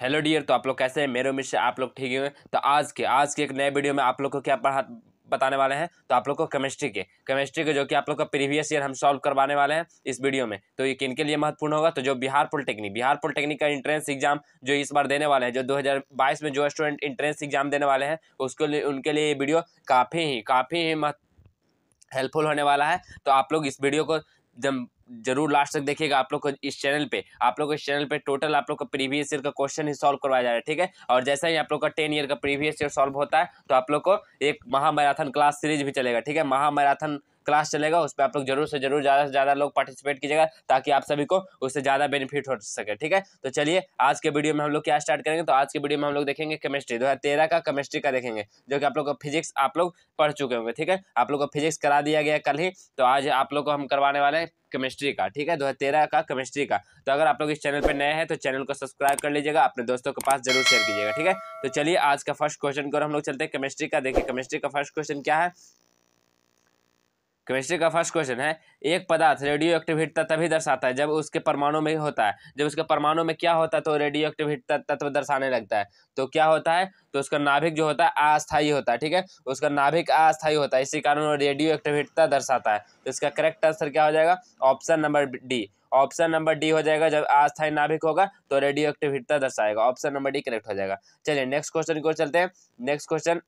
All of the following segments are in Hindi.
हेलो डियर तो आप लोग कैसे हैं मेरे उम्मीद से आप लोग ठीक हैं तो आज के आज के एक नए वीडियो में आप लोग को क्या पढ़ा बताने वाले हैं तो आप लोग को केमिस्ट्री के केमिस्ट्री के जो कि आप लोग का प्रीवियस ईयर हम सॉल्व करवाने वाले हैं इस वीडियो में तो ये किन के लिए महत्वपूर्ण होगा तो जो बिहार पॉलिटेक्निक बिहार पॉलिटेक्निक का इंट्रेंस एग्जाम जो इस बार देने वाले हैं जो 2022 में जो स्टूडेंट इंट्रेंस एग्जाम देने वाले हैं उसके लिए उनके लिए ये वीडियो काफ़ी ही काफ़ी ही हेल्पफुल होने वाला है तो आप लोग इस वीडियो को जब जरूर लास्ट तक देखिएगा आप लोग को इस चैनल पे आप लोग को इस चैनल पे टोटल आप लोग का प्रीवियस ईयर का क्वेश्चन ही सॉल्व करवाया जा रहा है ठीक है और जैसा ही आप लोग का टेन ईयर का प्रीवियस ईयर सॉल्व होता है तो आप लोग को एक महामैराथन क्लास सीरीज भी चलेगा ठीक है महामैराथन क्लास चलेगा उस पर आप लोग जरूर से जरूर ज़्यादा से ज़्यादा लोग पार्टिसिपेट कीजिएगा ताकि आप सभी को उससे ज़्यादा बेनिफिट हो सके ठीक है तो चलिए आज के वीडियो में हम लोग क्या स्टार्ट करेंगे तो आज के वीडियो में हम लोग देखेंगे केमिस्ट्री दो का केमिस्ट्री का देखेंगे जो कि आप लोग को फिजिक्स आप लोग पढ़ चुके होंगे ठीक है आप लोग को फिजिक्स करा दिया गया कल ही तो आज आप लोग को हम करवाने वाले हैं केमिस्ट्री का ठीक है दो का केमिस्ट्री का तो अगर आप लोग इस चैनल पर नए हैं तो चैनल को सब्सक्राइब कर लीजिएगा अपने दोस्तों के पास जरूर शेयर कीजिएगा ठीक है तो चलिए आज का फर्स्ट क्वेश्चन को हम लोग चलते हैं केमिस्ट्री का देखिए केमिस्ट्री का फर्स्ट क्वेश्चन क्या है केमिस्ट्री का फर्स्ट क्वेश्चन है एक पदार्थ रेडियो एक्टिव हिटता तभी दर्शाता है जब उसके परमाणु में होता है जब उसके परमाणु में क्या होता है तो रेडियो एक्टिव हीट तत्व दर्शाने लगता है तो क्या होता है तो उसका नाभिक जो होता है अस्थायी होता है ठीक है उसका नाभिक अस्थायी होता है इसी कारण वो रेडियो एक्टिव हिटता दर्शाता है तो इसका करेक्ट आंसर क्या हो जाएगा option number D option number D हो जाएगा जब अस्थायी नाभिक होगा तो रेडियो एक्टिव हिटता दर्शाएगा ऑप्शन नंबर डी करेक्ट हो जाएगा चलिए नेक्स्ट क्वेश्चन की ओर चलते हैं नेक्स्ट क्वेश्चन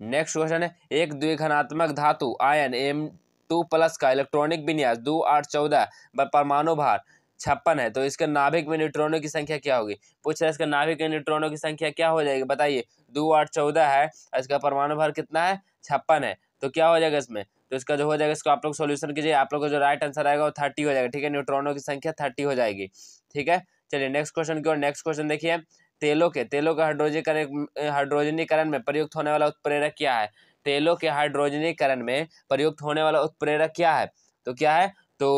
नेक्स्ट क्वेश्चन है एक द्विघनात्मक धातु आयन एम टू प्लस का इलेक्ट्रॉनिक विन्यास दो आठ चौदह परमाणु भार छप्पन है तो इसके नाभिक में न्यूट्रॉनों की संख्या क्या होगी पूछ रहे इसके नाभिक में न्यूट्रॉनों की संख्या क्या हो जाएगी बताइए दो आठ चौदह है इसका परमाणु भार कितना है छप्पन है तो क्या हो जाएगा इसमें तो इसका जो हो जाएगा इसको आप लोग सोल्यूशन कीजिए आप लोग का जो राइट आंसर आएगा वो थर्टी हो जाएगा ठीक है न्यूट्रॉनों की संख्या थर्टी हो जाएगी ठीक है चलिए नेक्स्ट क्वेश्चन की और नेक्स्ट क्वेश्चन देखिए तेलों के तेलों का हाइड्रोजनीकरण हाइड्रोजनीकरण में प्रयुक्त होने वाला उत्प्रेरक क्या है तेलों के हाइड्रोजनीकरण में प्रयुक्त होने वाला उत्प्रेरक क्या है तो क्या है तो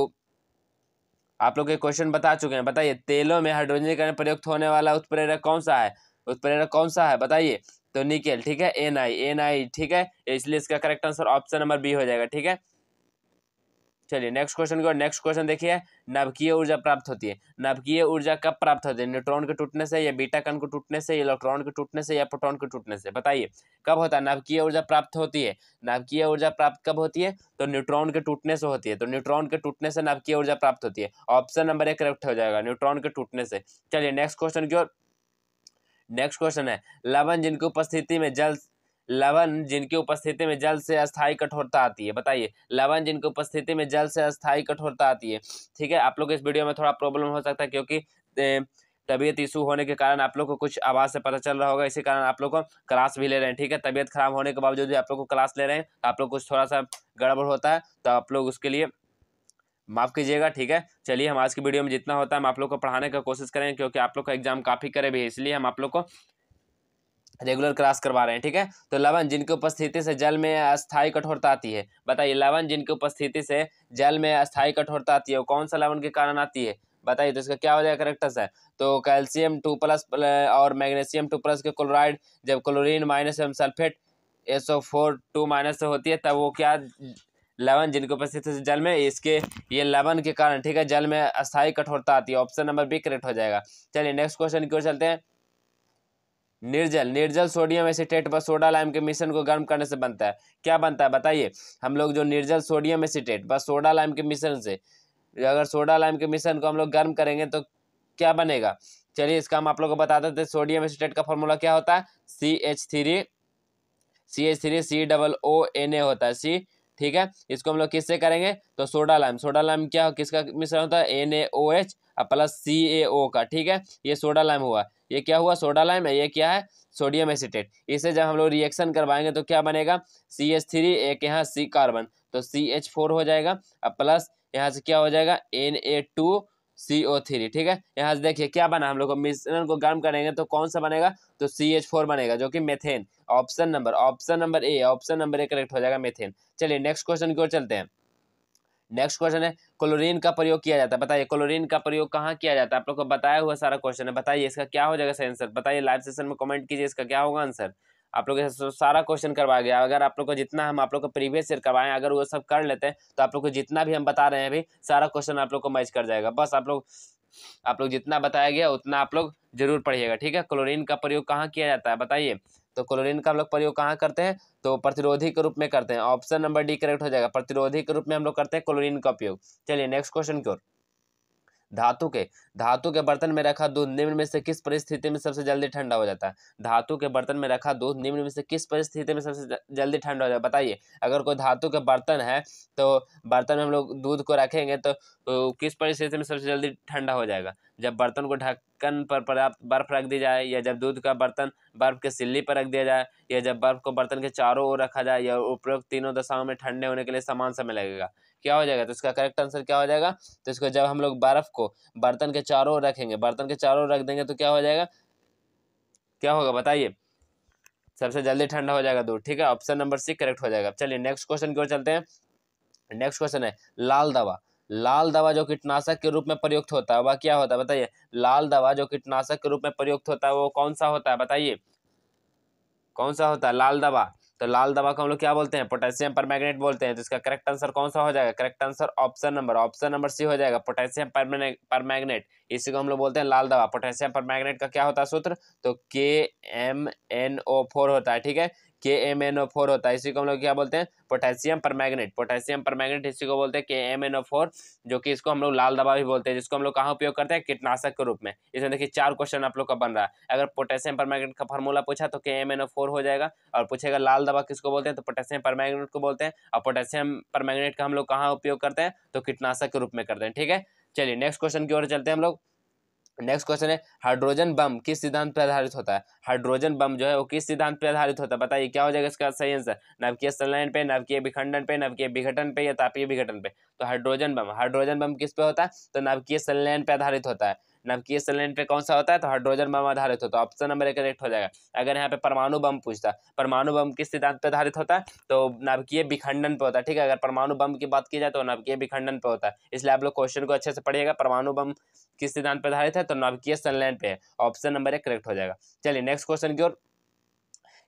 आप लोग एक क्वेश्चन बता चुके हैं बताइए तेलों में हाइड्रोजनीकरण प्रयुक्त होने वाला उत्प्रेरक कौन सा है उत्प्रेरक कौन सा है बताइए तो निकेल ठीक है एन आई एन आई ठीक है इसलिए इसका correct answer option number B हो जाएगा ठीक है चलिए नेक्स्ट क्वेश्चन की नेक्स्ट क्वेश्चन देखिए नवकीय ऊर्जा प्राप्त होती है नवकीय ऊर्जा कब प्राप्त होती है न्यूट्रॉन के टूटने से या बीटा कण के टूटने से इलेक्ट्रॉन के टूटने से या प्रोटॉन के टूटने से बताइए कब होता है नवकीय ऊर्जा प्राप्त होती है नवकीय ऊर्जा प्राप्त कब होती है तो न्यूट्रॉन के टूटने से होती है तो न्यूट्रॉन के टूटने से नवकीय ऊर्जा प्राप्त होती है ऑप्शन नंबर एक करेक्ट हो जाएगा न्यूट्रॉन के टूटने से चलिए नेक्स्ट क्वेश्चन की ओर नेक्स्ट क्वेश्चन है लवण जिनकी उपस्थिति में जल लवण जिनके उपस्थिति में जल से अस्थायी कठोरता आती है बताइए लवण जिनके उपस्थिति में जल से अस्थायी कठोरता आती है ठीक है आप लोग इस वीडियो में थोड़ा प्रॉब्लम हो सकता है क्योंकि तबीयत इशू होने के कारण आप लोग को कुछ आवाज़ से पता चल रहा होगा इसी कारण आप लोग को क्लास भी ले रहे हैं ठीक है तबीयत खराब होने के बावजूद भी आप लोग को क्लास ले रहे हैं तो आप लोग कुछ थोड़ा सा गड़बड़ होता है तो आप लोग उसके लिए माफ़ कीजिएगा ठीक है चलिए हम आज की वीडियो में जितना होता है हम आप लोग को पढ़ाने का कोशिश करेंगे क्योंकि आप लोग का एग्जाम काफ़ी करे भी है इसलिए हम आप लोग को रेगुलर क्रॉस करवा रहे हैं ठीक है तो लवण जिनकी उपस्थिति से जल में अस्थायी कठोरता आती है बताइए लवण जिनकी उपस्थिति से जल में अस्थायी कठोरता आती है वो कौन सा लवण के कारण आती है बताइए तो इसका क्या हो जाएगा करेक्ट आंसर तो कैल्शियम टू प्लस और मैग्नीशियम टू प्लस के क्लोराइड जब chlorine minus M sulphate SO four two minus से होती है तब वो क्या लवन जिनकी उपस्थिति से जल में इसके ये लवन के कारण ठीक है जल में अस्थायी कठोरता आती है ऑप्शन नंबर बी करेक्ट हो जाएगा चलिए नेक्स्ट क्वेश्चन की ओर चलते हैं निर्जल निर्जल सोडियम एसिटेट व सोडा लाइम के मिश्रण को गर्म करने से बनता है क्या बनता है बताइए हम लोग जो निर्जल सोडियम एसिटेट व सोडा लाइम के मिश्रण से अगर सोडा लाइम के मिश्रण को हम लोग गर्म करेंगे तो क्या बनेगा चलिए इसका हम आप लोग को बता देते हैं सोडियम एसिटेट का फॉर्मूला क्या होता है C H three C H three C double O N A होता है सी ठीक है इसको हम लोग किससे करेंगे तो सोडा लाइम सोडा लाइम क्या हो किसका मिश्रण होता है एन ए ओ एच और प्लस सी ए ओ का ठीक है ये सोडा लाइम हुआ ये क्या हुआ सोडा लाइम है ये क्या है सोडियम एसिटेट इसे जब हम लोग रिएक्शन करवाएंगे तो क्या बनेगा सी एच थ्री एक यहाँ सी कार्बन तो सी एच फोर हो जाएगा अब प्लस यहाँ से क्या हो जाएगा N A two C O three ठीक है यहाँ से देखिए क्या बना हम लोग को मिश्रण को गर्म करेंगे तो कौन सा बनेगा तो सी एच फोर बनेगा जो कि methane option number option number A option number A correct हो जाएगा मेथेन चलिए नेक्स्ट क्वेश्चन की ओर चलते हैं नेक्स्ट क्वेश्चन है क्लोरीन का प्रयोग किया जाता है बताइए क्लोरीन का प्रयोग कहाँ किया जाता है आप लोग को बताया हुआ सारा क्वेश्चन है बताइए इसका क्या हो जाएगा सही आंसर बताइए लाइव सेशन में कमेंट कीजिए इसका क्या होगा आंसर आप लोग सारा क्वेश्चन करवा गया अगर आप लोग को जितना हम आप लोग को प्रीवियस ईयर करवाएं अगर वो सब कर लेते हैं तो आप लोग को जितना भी हम बता रहे हैं अभी सारा क्वेश्चन आप लोग को मैच कर जाएगा बस आप लोग आप लोग जितना बताया गया उतना आप लोग जरूर पढ़िएगा ठीक है क्लोरीन का प्रयोग कहाँ किया जाता है बताइए तो क्लोरीन का हम लोग प्रयोग कहाँ करते हैं तो प्रतिरोधी के रूप में करते हैं ऑप्शन नंबर डी करेक्ट हो जाएगा प्रतिरोधी के रूप में हम लोग करते हैं क्लोरीन का उपयोग चलिए नेक्स्ट क्वेश्चन की ओर धातु के धातु के बर्तन में रखा दूध निम्न में से किस परिस्थिति में सबसे जल्दी ठंडा हो जाता है धातु के बर्तन में रखा दूध निम्न में से किस परिस्थिति में सबसे जल्दी ठंडा हो जाता है बताइए अगर कोई धातु के बर्तन है तो बर्तन में हम लोग दूध को रखेंगे तो, तो किस परिस्थिति में सबसे जल्दी ठंडा हो जाएगा जब बर्तन को ढक्कन पर पर्याप्त बर्फ रख दी जाए या जब दूध का बर्तन बर्फ के सिल्ली पर रख दिया जाए या जब बर्फ को बर्तन के चारों ओर रखा जाए या उपयोग तीनों दशाओं में ठंडे होने के लिए समान समय लगेगा क्या हो जाएगा तो इसका करेक्ट आंसर क्या हो जाएगा तो इसको जब हम लोग बर्फ़ को बर्तन के चारों ओर रखेंगे बर्तन के चारों ओर रख देंगे तो क्या हो जाएगा क्या होगा बताइए सबसे जल्दी ठंडा हो जाएगा दूध ठीक है ऑप्शन नंबर सी करेक्ट हो जाएगा चलिए नेक्स्ट क्वेश्चन की ओर चलते हैं नेक्स्ट क्वेश्चन है लाल दवा लाल दवा जो कीटनाशक के रूप में प्रयुक्त होता है वह क्या होता है बताइए लाल दवा जो कीटनाशक के रूप में प्रयुक्त होता है वो कौन सा होता है बताइए कौन सा होता है लाल दवा तो लाल दवा को हम लोग क्या बोलते हैं पोटेशियम पर बोलते हैं तो इसका करेक्ट आंसर कौन सा हो जाएगा correct answer option number option number C हो जाएगा पोटेशियम मैगनेट इसी को हम लोग बोलते हैं लाल दवा पोटेशियम पर का क्या होता है सूत्र तो के एम एन ओ फोर होता है ठीक है के एम एन ओ फोर होता है इसी को हम लोग क्या बोलते हैं पोटेशियम पर मैग्नेट पोटेशियम पर मैग्नेट इसी को बोलते हैं के एम एन ओ फोर जो कि इसको हम लोग लाल दवा भी बोलते हैं जिसको हम लोग कहाँ उपयोग करते हैं कीटनाशक के रूप में इसमें देखिए चार क्वेश्चन आप लोग का बन रहा है अगर पोटेशियम पर मैग्नेट का फॉर्मूला पूछा तो के एम एन ओ फोर हो जाएगा और पूछेगा लाल दवा किसको बोलते हैं तो पोटेशियम पर मैग्नेट को बोलते हैं और पोटेशियम पर मैग्नेट का हम लोग कहाँ उपयोग करते हैं तो कीटनाशक के रूप में करते हैं ठीक है चलिए नेक्स्ट क्वेश्चन की ओर चलते हैं हम लोग नेक्स्ट क्वेश्चन है हाइड्रोजन बम किस सिद्धांत पर आधारित होता है हाइड्रोजन बम जो है वो किस सिद्धांत पर आधारित होता है बताइए क्या हो जाएगा इसका सही आंसर नवकीय संलयन पे नवकीय विखंडन पे नवकीय विघटन पे या तापीय विघटन पे तो हाइड्रोजन बम हाइड्रोजन बम किस पे होता है तो नवकीय संलयन पे आधारित होता है नवकीय सिलेंडर कौन सा होता है तो हाइड्रोजन बम आधारित होता है ऑप्शन नंबर एक करेक्ट हो जाएगा अगर यहाँ पे परमाणु बम पूछता परमाणु बम किस सिद्धांत पर आधारित होता है तो नवकीय विखंडन पे होता है ठीक है अगर परमाणु बम की बात की जाए तो नवकीय विखंडन पे होता है इसलिए आप लोग क्वेश्चन को अच्छे से पढ़िएगा परमाणु बम किस सिद्धांत पर आधारित है तो नवकीय संलयन पे है ऑप्शन नंबर एक करेक्ट हो जाएगा चलिए नेक्स्ट क्वेश्चन की ओर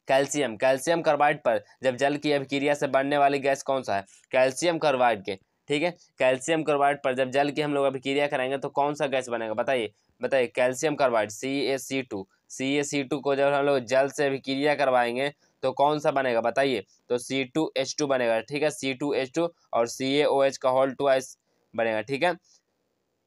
कैल्शियम कैल्शियम कार्बाइड पर जब जल की अभिक्रिया से बनने वाली गैस कौन सा है कैल्शियम कार्बाइड के ठीक है कैल्शियम कार्बाइड पर जब जल की हम लोग अभिक्रिया कराएंगे तो कौन सा गैस बनेगा बताइए बताइए calcium carbide C A C two C A C two को जब हम लोग जल से अभिक्रिया करवाएंगे तो कौन सा बनेगा बताइए तो सी टू एच टू बनेगा ठीक है सी टू एच टू और सी ए ओ एच का होल टू आइस बनेगा ठीक है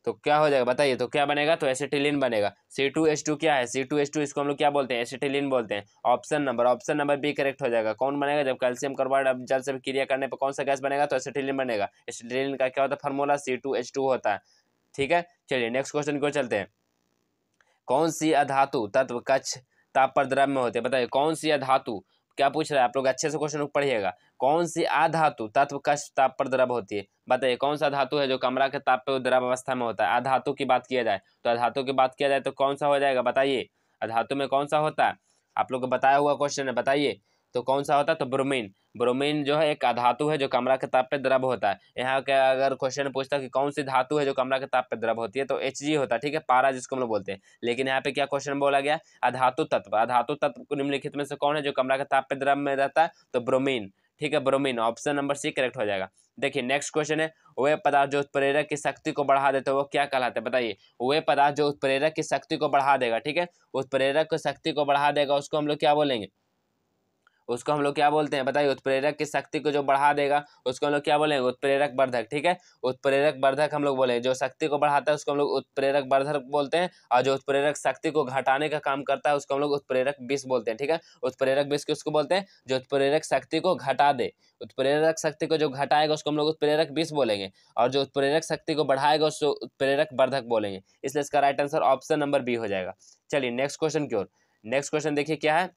तो क्या हो जाएगा बताइए तो क्या बनेगा तो एसिटिलिन बनेगा सी टू एच टू क्या है सी टू एच टू इसको हम लोग क्या बोलते हैं एसिटिलिन बोलते हैं option number option number B correct हो जाएगा कौन बनेगा जब कैल्शियम कार्बाइड जल से क्रिया करने पर कौन सा गैस बनेगा तो एसिटिलिन बनेगा एसिटिलिन का क्या होता है formula C two H two होता है ठीक है चलिए नेक्स्ट क्वेश्चन क्यों चलते हैं कौन सी अधातु तत्व कच्छ ताप पर द्रव्य में होते हैं बताइए कौन सी अधातु क्या पूछ रहा है आप लोग अच्छे से क्वेश्चन पढ़िएगा कौन सी आधातु तत्व कष्ट ताप पर द्रव होती है बताइए कौन सा धातु है जो कमरा के ताप पर द्रव अवस्था में होता है आधातु की बात किया जाए तो आधातु की बात किया जाए तो कौन सा हो जाएगा बताइए आधातु में कौन सा होता है आप लोग को बताया हुआ क्वेश्चन है बताइए तो कौन सा होता है तो ब्रोमीन ब्रोमीन जो है एक धातु है जो कमरा के ताप पे द्रव होता है यहाँ का अगर क्वेश्चन पूछता है कि कौन सी धातु है जो कमरा के ताप पे द्रव होती है तो एच जी होता है ठीक है पारा जिसको हम लोग बोलते हैं लेकिन यहाँ पे क्या क्वेश्चन बोला गया अधातु तत्व अधातु तत्व निम्नलिखित में से कौन है जो कमरा के ताप पे द्रव में रहता है तो ब्रोमीन ठीक है bromine option number C correct हो जाएगा देखिए नेक्स्ट क्वेश्चन है वे पदार्थ जो उत्प्रेरक की शक्ति को बढ़ा देते हैं वो क्या कहलाते हैं बताइए वे पदार्थ जो उत्प्रेरक की शक्ति को बढ़ा देगा ठीक है उत्प्रेरक की शक्ति को बढ़ा देगा उसको हम लोग क्या बोलेंगे उसको हम लोग क्या बोलते हैं बताइए उत्प्रेरक की शक्ति को जो बढ़ा देगा उसको हम लोग क्या बोलेंगे उत्प्रेरक वर्धक ठीक है उत्प्रेरक वर्धक हम लोग बोले जो शक्ति को बढ़ाता है उसको हम लोग उत्प्रेरक वर्धक बोलते हैं और जो उत्प्रेरक शक्ति को घटाने का काम करता है उसको हम लोग उत्प्रेरक विष बोलते हैं ठीक है उत्प्रेरक विष किसको बोलते हैं जो उत्प्रेरक शक्ति को घटा दे उत्प्रेरक शक्ति को जो घटाएगा उसको हम लोग उत्प्रेरक विष बोलेंगे और जो उत्प्रेरक शक्ति को बढ़ाएगा उसको उत्प्रेरक वर्धक बोलेंगे इसलिए इसका right answer option number B हो जाएगा चलिए नेक्स्ट क्वेश्चन की ओर नेक्स्ट क्वेश्चन देखिए क्या है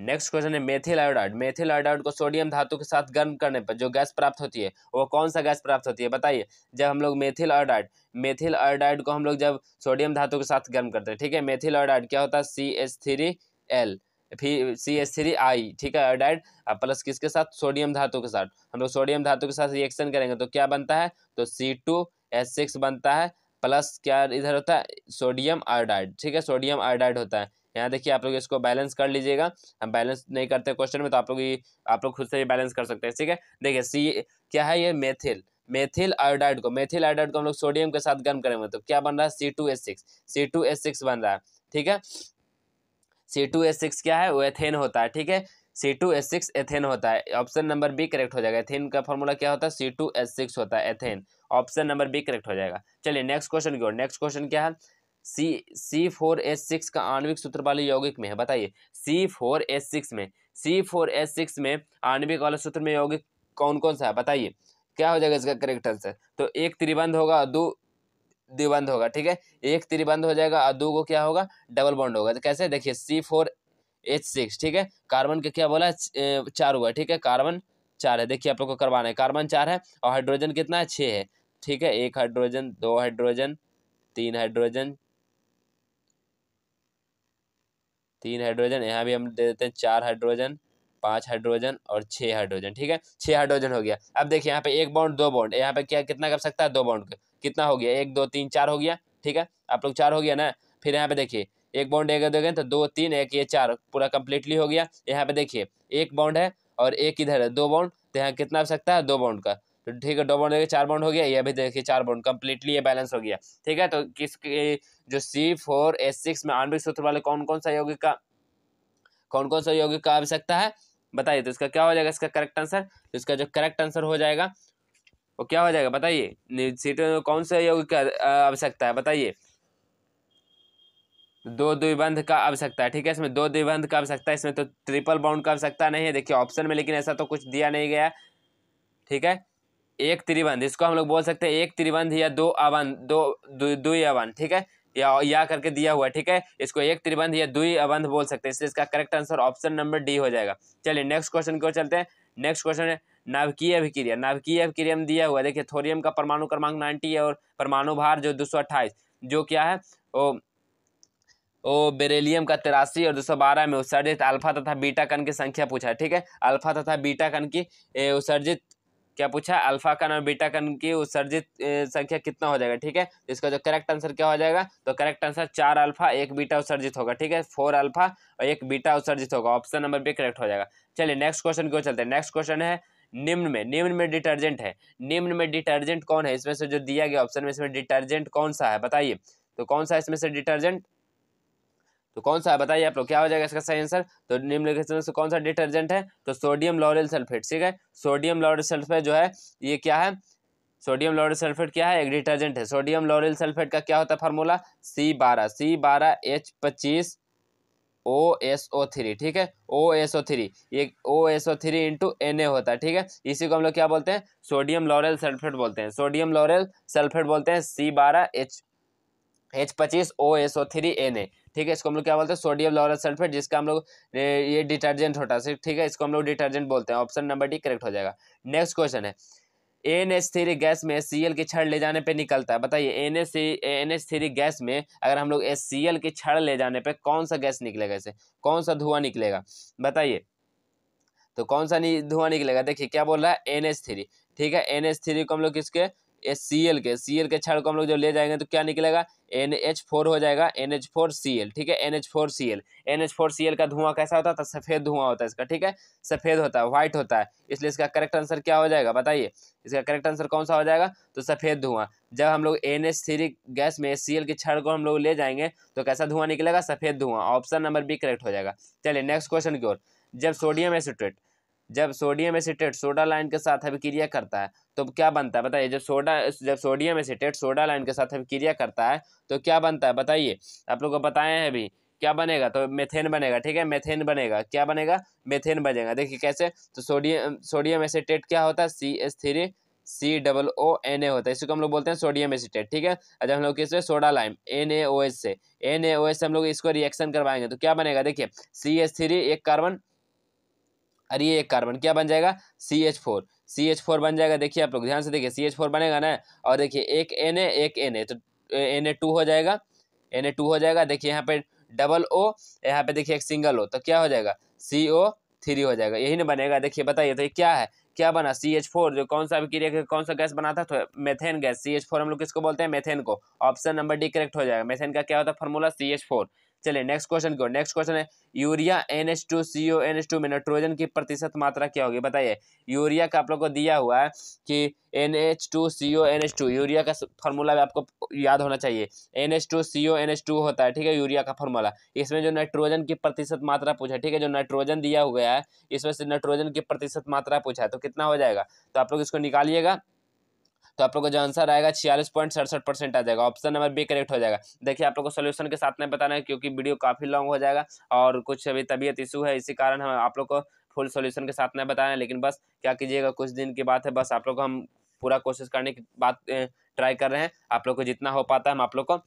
नेक्स्ट क्वेश्चन है मेथिल आयोडाइड मेथिल आयोडाइड को सोडियम धातु के साथ गर्म करने पर जो गैस प्राप्त होती है वो कौन सा गैस प्राप्त होती है बताइए जब हम लोग मेथिल आयोडाइड मेथिल आयोडाइड को हम लोग जब सोडियम धातु के साथ गर्म करते हैं ठीक है मेथिल आयोडाइड क्या होता है सी एस थ्री एल फिर सी एस थ्री आई ठीक है आयोडाइड प्लस किसके साथ सोडियम धातु के साथ हम लोग सोडियम धातु के साथ रिएक्शन करेंगे तो क्या बनता है तो सी टू एस सिक्स बनता है प्लस क्या इधर होता है सोडियम आयोडाइड ठीक है सोडियम आयोडाइड होता है यहाँ देखिए आप लोग इसको बैलेंस कर लीजिएगा हम बैलेंस नहीं करते क्वेश्चन में तो आप लोग ये आप लोग खुद से ही बैलेंस कर सकते हैं ठीक है देखिए सी क्या है ये मेथिल मेथिल आयोडाइड को मेथिल आयोडाइड को हम लोग सोडियम के साथ गर्म करेंगे तो क्या बन रहा है C two S six C two S six बन रहा है ठीक है सी टू एस सिक्स क्या है वो एथेन होता है ठीक है C two S six ethane होता है ऑप्शन नंबर बी करेक्ट हो जाएगा एथेन का फॉर्मूला क्या होता है सी टू एस सिक्स होता है ethane option number B correct हो जाएगा चलिए नेक्स्ट क्वेश्चन की ओर नेक्स्ट क्वेश्चन क्या है C C four S six का आणविक सूत्र वाले यौगिक में है बताइए सी फोर एस सिक्स में सी फोर एस सिक्स में आणविक वाले सूत्र में यौगिक कौन कौन सा है बताइए क्या हो जाएगा इसका करेक्ट आंसर तो एक त्रिबंध होगा दो द्विबंध होगा ठीक है एक त्रिबंध हो जाएगा और दो को क्या होगा डबल बॉन्ड होगा तो कैसे देखिए सी फोर एच सिक्स ठीक है कार्बन के क्या बोला चार हुआ ठीक है कार्बन चार है देखिए आप लोग को करवाना है कार्बन चार है और हाइड्रोजन कितना है छः है ठीक है एक हाइड्रोजन दो हाइड्रोजन तीन हाइड्रोजन तीन हाइड्रोजन यहाँ भी हम दे देते हैं चार हाइड्रोजन पाँच हाइड्रोजन और छः हाइड्रोजन ठीक है छः हाइड्रोजन हो गया अब देखिए यहाँ पे एक बाउंड दो बाउंड यहाँ पे क्या कितना कर सकता है दो बाउंड कितना हो गया एक दो तीन चार हो गया ठीक है आप लोग चार हो गया ना फिर यहाँ पे देखिए एक बाउंड एक गए तो दो तीन एक ये चार पूरा कंप्लीटली हो गया यहाँ पे देखिए एक बाउंड है और एक इधर है दो बाउंड तो यहाँ कितना आ सकता है दो बाउंड का तो ठीक है दो बाउंड हो गया चार बाउंड हो गया ये अभी देखिए चार बाउंड कंप्लीटली ये बैलेंस हो गया ठीक है तो किसके जो सी फोर एस सिक्स में आणविक सूत्र वाले कौन कौन सा यौगिक का कौन कौन सा यौगिक का आवश्यकता है बताइए तो इसका क्या हो जाएगा इसका करेक्ट आंसर तो इसका जो करेक्ट आंसर हो जाएगा वो क्या हो जाएगा बताइए सीटों में कौन सा यौगिक का आवश्यकता है बताइए दो द्विबंध का आवश्यकता है ठीक है इसमें दो द्विबंध का आवश्यकता है इसमें तो ट्रिपल बाउंड का आवश्यकता नहीं है देखिए ऑप्शन में लेकिन ऐसा तो कुछ दिया नहीं गया ठीक है एक त्रिबंध इसको हम लोग बोल सकते हैं एक त्रिबंध या दो अवन दो दुई अवन ठीक है या या करके दिया हुआ ठीक है इसको एक त्रिबंध या दुई अबंध बोल सकते हैं इसलिए इसका correct answer option number D हो जाएगा चलिए नेक्स्ट क्वेश्चन की ओर चलते हैं नेक्स्ट क्वेश्चन है नाभिकीय अभिक्रिया नाभिकीय अभिक्रिया में दिया हुआ देखिए थोरियम का परमाणु क्रमांक नाइन्टी है और परमाणु भार जो दो जो क्या है वो ओ बेरेलियम का तिरासी और दो सौ बारह में उत्सर्जित अल्फा तथा बीटा कण की संख्या पूछा है ठीक है अल्फा तथा बीटा कण की उत्सर्जित क्या पूछा अल्फा कन और बीटा कन की उत्सर्जित संख्या कितना हो जाएगा ठीक है इसका जो करेक्ट आंसर क्या हो जाएगा तो करेक्ट आंसर चार अल्फा एक बीटा उत्सर्जित होगा ठीक है फोर अल्फा और एक बीटा उत्सर्जित होगा ऑप्शन नंबर बी करेक्ट हो जाएगा चलिए नेक्स्ट क्वेश्चन क्यों चलते हैं नेक्स्ट क्वेश्चन है निम्न में निम्न में डिटर्जेंट है निम्न में डिटर्जेंट कौन है इसमें से जो दिया गया ऑप्शन में इसमें डिटर्जेंट कौन सा है बताइए तो कौन सा इसमें से डिटर्जेंट तो कौन सा है बताइए आप लोग क्या हो जाएगा इसका सही आंसर तो निम्नलिखित में से कौन सा डिटर्जेंट है तो सोडियम लॉरेल सल्फेट ठीक है सोडियम लॉरेल सल्फेट जो है ये क्या है सोडियम लॉरेल सल्फेट क्या है एक डिटर्जेंट है सोडियम लॉरेल सल्फेट का क्या होता है फार्मूला सी बारह सी बारह एच पच्चीस ओ एस ओ थ्री ठीक है ओ एस ओ थ्री ये O S O three into N A होता है ठीक है इसी को हम लोग क्या बोलते हैं सोडियम लॉरेल सल्फेट बोलते हैं सोडियम लॉरेल सल्फेट बोलते हैं सी बारह एच एच पच्चीस O S O three N A ठीक है इसको हम लोग क्या बोलते हैं सोडियम लॉरल सल्फेट जिसका हम लोग ये डिटर्जेंट होता है ठीक है इसको हम लोग डिटर्जेंट बोलते हैं ऑप्शन नंबर डी करेक्ट हो जाएगा नेक्स्ट क्वेश्चन है एन एस थ्री गैस में सी एल की छड़ ले जाने पे निकलता है बताइए N H N S three gas में अगर हम लोग एस सी एल की छड़ ले जाने पे कौन सा गैस निकलेगा इसे कौन सा धुआं निकलेगा बताइए तो कौन सा धुआं निकलेगा देखिए क्या बोल रहा है एन एस थ्री ठीक है एन एस थ्री को हम लोग किसके एस सी एल के सी एल के क्षण को हम लोग जब ले जाएंगे तो क्या निकलेगा एन एच फोर हो जाएगा N H four C L ठीक है N H four C L N H four C L का धुआं कैसा होता है तो सफ़ेद धुआं होता है इसका ठीक है सफ़ेद होता है व्हाइट होता है इसलिए इसका करेक्ट आंसर क्या हो जाएगा बताइए इसका करेक्ट आंसर कौन सा हो जाएगा तो सफ़ेद धुआं जब हम लोग एन एच थ्री गैस में एस सी एल की क्षण को हम लोग ले जाएंगे तो कैसा धुआं निकलेगा सफ़ेद धुआं ऑप्शन नंबर बी करेक्ट हो जाएगा चलिए नेक्स्ट क्वेश्चन की ओर जब सोडियम एसिट्रेट जब सोडियम एसिटेट सोडा लाइन के साथ अभिक्रिया करता है तो क्या बनता है बताइए जब सोडा जब सोडियम एसिटेट सोडा लाइन के साथ अभिक्रिया करता है तो क्या बनता है बताइए आप लोग को बताए हैं अभी क्या बनेगा तो मेथेन बनेगा ठीक है मेथेन बनेगा क्या बनेगा मेथेन बनेगा देखिए कैसे तो सोडियम सोडियम एसिटेट क्या होता है C S three C double O N A होता है इसको हम लोग बोलते हैं सोडियम एसिटेट ठीक है अच्छा जब हम लोग किस soda lime N A O S से एन ए ओ एस से हम लोग इसको रिएक्शन करवाएंगे तो क्या बनेगा देखिए सी एस थ्री एक कार्बन अरे ये एक कार्बन क्या बन जाएगा C H four C H four बन जाएगा देखिए आप लोग ध्यान से देखिए सी एच फोर बनेगा ना और देखिए एक एन तो, ए एक एन ए तो एन ए टू हो जाएगा एन ए टू हो जाएगा देखिए यहाँ पे डबल ओ यहाँ पे देखिए एक सिंगल ओ तो क्या हो जाएगा सी ओ थ्री हो जाएगा यही ना बनेगा देखिए बताइए तो ये क्या है क्या बना सी एच फोर जो कौन सा अभिक्रिया कौन सा गैस बना था तो methane gas C H four हम लोग किसको बोलते हैं मेथेन को ऑप्शन नंबर डी करेक्ट हो जाएगा मेथेन का क्या होता है फॉर्मूला सी एच फोर चलिए नेक्स्ट क्वेश्चन क्यों नेक्स्ट क्वेश्चन है urea N H two C O N H two में नाइट्रोजन की प्रतिशत मात्रा क्या होगी बताइए यूरिया का आप लोग को दिया हुआ है कि N H two C O N H two urea का फॉर्मूला भी आपको याद होना चाहिए N H two C O N H two होता है ठीक है यूरिया का फॉर्मूला इसमें जो नाइट्रोजन की प्रतिशत मात्रा पूछा ठीक है जो नाइट्रोजन दिया हुआ है इसमें से नाइट्रोजन की प्रतिशत मात्रा पूछा है तो कितना हो जाएगा तो आप लोग इसको निकालिएगा तो आप लोग का जो आंसर आएगा छियालीस पॉइंट सड़सठ परसेंट आ जाएगा ऑप्शन नंबर बी करेक्ट हो जाएगा देखिए आप लोग को सोल्यूशन के साथ में बताना है क्योंकि वीडियो काफ़ी लॉन्ग हो जाएगा और कुछ अभी तबीयत इशू है इसी कारण हम आप लोग को फुल सॉल्यूशन के साथ नहीं है लेकिन बस क्या कीजिएगा कुछ दिन की बात है बस आप लोग को हम पूरा कोशिश करने की बात ट्राई कर रहे हैं आप लोग को जितना हो पाता है हम आप लोग को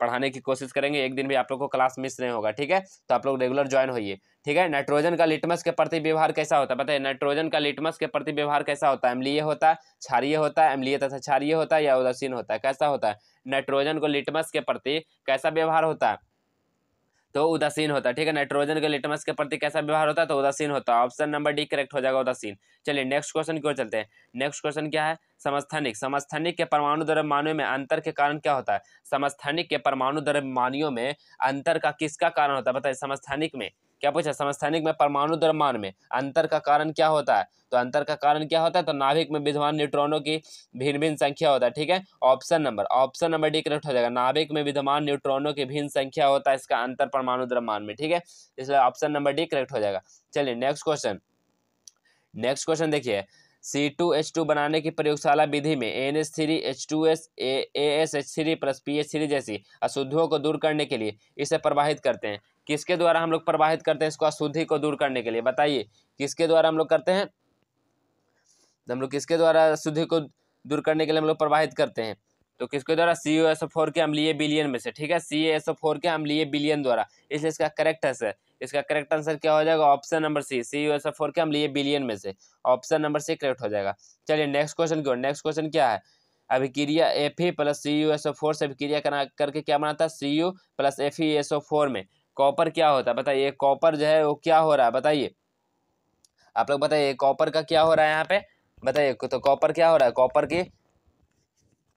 पढ़ाने की कोशिश करेंगे एक दिन भी आप लोग को क्लास मिस नहीं होगा ठीक है तो आप लोग रेगुलर ज्वाइन होइए ठीक है नाइट्रोजन का लिटमस के प्रति व्यवहार कैसा होता है बताइए नाइट्रोजन का लिटमस के प्रति व्यवहार कैसा होता है अम्लीय होता है क्षारिय होता है अम्लीय तथा क्षारिय होता है या उदासीन होता है कैसा होता है नाइट्रोजन को लिटमस के प्रति कैसा व्यवहार होता है तो उदासीन होता है ठीक है नाइट्रोजन के लिटमस के प्रति कैसा व्यवहार होता है तो उदासीन होता है ऑप्शन नंबर डी करेक्ट हो जाएगा उदासीन चलिए नेक्स्ट क्वेश्चन की ओर चलते हैं नेक्स्ट क्वेश्चन क्या है समस्थनिक समस्थनिक के परमाणु द्रव्यमानों में अंतर के कारण क्या होता है समस्थनिक के परमाणु द्रव्यमानियों में अंतर का किसका कारण होता है बताइए समस्थानिक में क्या पूछा समस्थानिक में परमाणु द्रव्यमान में अंतर का कारण क्या होता है तो अंतर का कारण क्या होता है तो नाभिक में विद्यमान न्यूट्रॉनों की भिन्न भिन्न संख्या होता है ठीक है option number option number D correct हो जाएगा नाभिक में विद्यमान न्यूट्रॉनों की भिन्न संख्या होता है इसका अंतर परमाणु द्रव्यमान में ठीक है इसलिए ऑप्शन नंबर डी करेक्ट हो जाएगा चलिए नेक्स्ट क्वेश्चन नेक्स्ट क्वेश्चन देखिए सी टू एच टू बनाने की प्रयोगशाला विधि में N S three H two S A S H three plus P H three जैसी अशुद्धियों को दूर करने के लिए इसे प्रवाहित करते हैं किसके द्वारा हम लोग प्रवाहित करते हैं इसको अशुद्धि को दूर करने के लिए बताइए किसके द्वारा हम लोग करते हैं हम लोग किसके द्वारा अशुद्धि को दूर करने के लिए हम लोग प्रवाहित करते हैं तो किसके द्वारा सी ओ एस फोर के हम लिए बिलियन में से ठीक है सी एस फोर के हम लिए बिलियन द्वारा इसलिए इसका करेक्ट आंसर इसका करेक्ट आंसर क्या हो जाएगा option number C C U S four के अम्लीय बिलियन में से ऑप्शन नंबर सी करेक्ट हो जाएगा चलिए नेक्स्ट क्वेश्चन क्यों नेक्स्ट क्वेश्चन क्या है अभिक्रिया F E plus C U S O four से अभिक्रिया करा करके क्या बनाता है C U plus F E S O four में कॉपर क्या होता है बताइए कॉपर जो है वो क्या हो रहा है बताइए आप लोग बताइए कॉपर का क्या हो रहा है यहाँ पे बताइए तो कॉपर क्या हो रहा है कॉपर की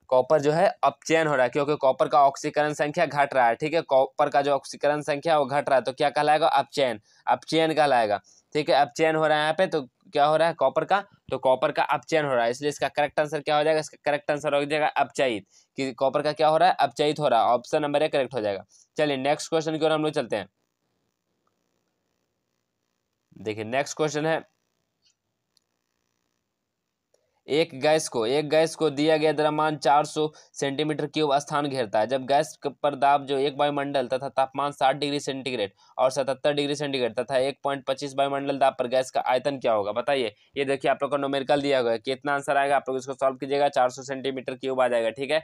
कॉपर जो है अपचयन हो रहा है क्योंकि कॉपर का ऑक्सीकरण संख्या घट रहा है ठीक है कॉपर का जो ऑक्सीकरण संख्या वो घट रहा है तो क्या कहलाएगा अपचयन अपचयन कहलाएगा ठीक है अपचयन हो रहा है यहाँ पे तो क्या हो रहा है कॉपर का तो कॉपर का अपचयन हो रहा है इसलिए इसका करेक्ट आंसर क्या हो जाएगा इसका करेक्ट आंसर हो जाएगा अपचयित कि कॉपर का क्या हो रहा है अपचयित हो रहा है ऑप्शन नंबर ए करेक्ट हो जाएगा चलिए नेक्स्ट क्वेश्चन की ओर हम लोग चलते हैं देखिए नेक्स्ट क्वेश्चन है एक गैस को एक गैस को दिया गया द्रव्यमान 400 सेंटीमीटर क्यूब स्थान घेरता है जब गैस पर दाब जो एक वायुमंडल तथा तापमान 60 डिग्री सेंटीग्रेड और 77 डिग्री सेंटीग्रेड तथा 1.25 पॉइंट पच्चीस वायुमंडल दाब पर गैस का आयतन क्या होगा बताइए ये देखिए आप लोग का नोमेरिकल दिया गया कितना आंसर आएगा आप लोग इसको सॉल्व कीजिएगा चार सेंटीमीटर क्यूब आ जाएगा ठीक है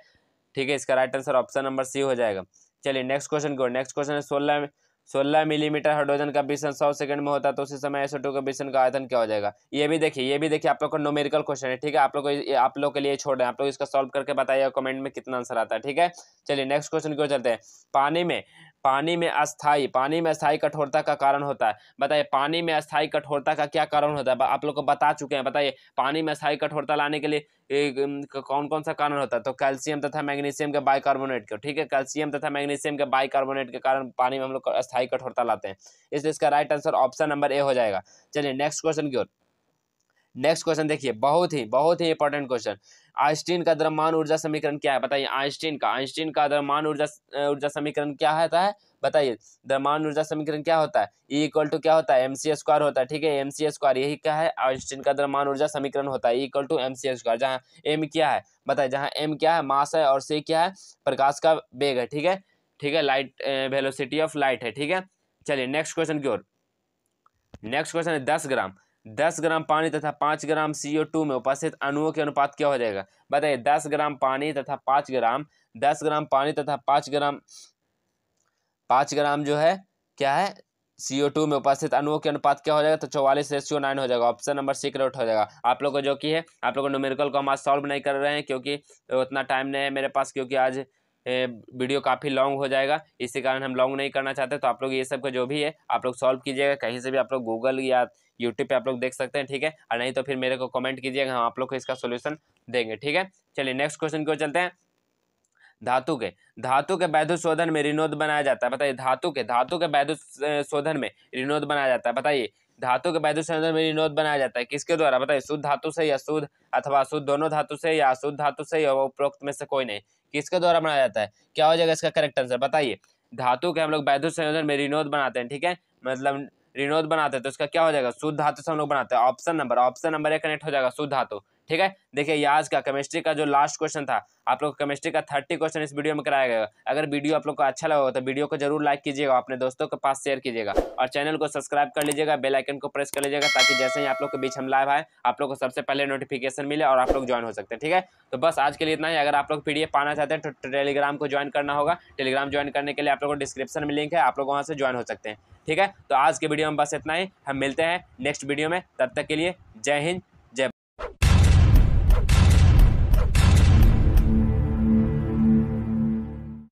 ठीक है इसका right answer option number C हो जाएगा चलिए नेक्स्ट क्वेश्चन को नेक्स्ट क्वेश्चन है सोलह में सोलह मिलीमीटर हाइड्रोजन का विषण सौ सेकंड में होता है तो उसी समय एसो टू का विषण का आयतन क्या हो जाएगा ये भी देखिए ये भी देखिए आप लोग का नोमेरिकल क्वेश्चन है ठीक है आप लोग आप लोग के लिए छोड़ रहे हैं आप लोग इसका सॉल्व करके बताइए कमेंट में कितना आंसर आता है ठीक है चलिए नेक्स्ट क्वेश्चन क्यों चलते हैं पानी में पानी में अस्थाई पानी में अस्थाई कठोरता का कारण होता है बताइए पानी में अस्थाई कठोरता का क्या कारण होता है आप लोग को बता चुके हैं बताइए पानी में अस्थाई कठोरता लाने के लिए कौन कौन सा कारण होता है तो कैल्शियम तथा मैग्नीशियम के बाइकार्बोनेट के ठीक है कैल्शियम तथा मैग्नीशियम के बाइकार्बोनेट के कारण पानी में हम लोग अस्थाई कठोरता लाते हैं इसलिए इसका right answer option number A हो जाएगा चलिए नेक्स्ट क्वेश्चन की ओर नेक्स्ट क्वेश्चन देखिए बहुत ही बहुत ही इंपॉर्टेंट क्वेश्चन आइंस्टीन का द्रव्यमान ऊर्जा समीकरण क्या है बताइए आइंस्टीन का आइंस्टीन का द्रव्यमान ऊर्जा ऊर्जा समीकरण क्या होता है बताइए द्रव्यमान ऊर्जा समीकरण क्या होता है ई इक्वल टू क्या होता है एम सी स्क्वायर होता है ठीक है एम सी स्क्वायर यही क्या है आइंस्टीन का द्रव्यमान ऊर्जा समीकरण होता है equal to M C square जहाँ एम क्या है बताइए जहाँ एम क्या है मास है और सी क्या है प्रकाश का वेग है ठीक है ठीक है लाइट वेलोसिटी ऑफ लाइट है ठीक है चलिए नेक्स्ट क्वेश्चन की ओर नेक्स्ट क्वेश्चन है दस ग्राम दस ग्राम पानी तथा पाँच ग्राम सी टू में उपस्थित अणुओं के अनुपात क्या हो जाएगा बताइए दस ग्राम पानी तथा पाँच ग्राम दस ग्राम पानी तथा पाँच ग्राम पाँच ग्राम जो है क्या है सी टू में उपस्थित अणुओं के अनुपात क्या हो जाएगा तो चौवालीस रेशियो नाइन हो जाएगा ऑप्शन नंबर सी करेक्ट हो जाएगा आप लोगों को जो कि है आप को न्यूमेरिकल को हम आज सॉल्व नहीं कर रहे हैं क्योंकि उतना टाइम नहीं है मेरे पास क्योंकि आज वीडियो काफ़ी लॉन्ग हो जाएगा इसी कारण हम लॉन्ग नहीं करना चाहते तो आप लोग ये सब का जो भी है आप लोग सॉल्व कीजिएगा कहीं से भी आप लोग गूगल या यूट्यूब पे आप लोग देख सकते हैं ठीक है और नहीं तो फिर मेरे को कमेंट कीजिएगा हम आप लोग को इसका सोल्यूशन देंगे ठीक है चलिए नेक्स्ट क्वेश्चन की ओर चलते हैं धातु के धातु के वैध शोधन में रिनोद बनाया जाता है बताइए धातु के धातु के वैध शोधन में रिनोद बनाया जाता है बताइए धातु के वैध शोधन में रिनोद बनाया जाता है किसके द्वारा बताइए शुद्ध धातु से या शुद्ध अथवा शुद्ध दोनों धातु से या अशुद्ध धातु से या उपरोक्त में से कोई नहीं किसके द्वारा बनाया जाता है क्या हो जाएगा इसका करेक्ट आंसर बताइए धातु के हम लोग वैद्युत संयोजन में रिनोद बनाते हैं ठीक है मतलब रिनोद बनाते हैं तो इसका क्या हो जाएगा शुद्ध धातु से हम लोग बनाते हैं ऑप्शन नंबर ऑप्शन नंबर एक कनेक्ट हो जाएगा शुद्ध धातु ठीक है देखिए ये आज का केमिस्ट्री का जो लास्ट क्वेश्चन था आप लोग केमिस्ट्री का थर्टी क्वेश्चन इस वीडियो में कराया गया अगर वीडियो आप लोग को अच्छा लगा तो वीडियो को जरूर लाइक कीजिएगा अपने दोस्तों के पास शेयर कीजिएगा और चैनल को सब्सक्राइब कर लीजिएगा बेल आइकन को प्रेस कर लीजिएगा ताकि जैसे ही आप लोग के बीच हम लाइव आए आप लोग को सबसे पहले नोटिफिकेशन मिले और आप लोग ज्वाइन हो सकते हैं ठीक है तो बस आज के लिए इतना ही अगर आप लोग पी पाना चाहते हैं तो टेलीग्राम को ज्वाइन करना होगा टेलीग्राम ज्वाइन करने के लिए आप लोग को डिस्क्रिप्शन में लिंक है आप लोग वहाँ से ज्वाइन हो सकते हैं ठीक है तो आज के वीडियो में बस इतना ही हम मिलते हैं नेक्स्ट वीडियो में तब तक के लिए जय हिंद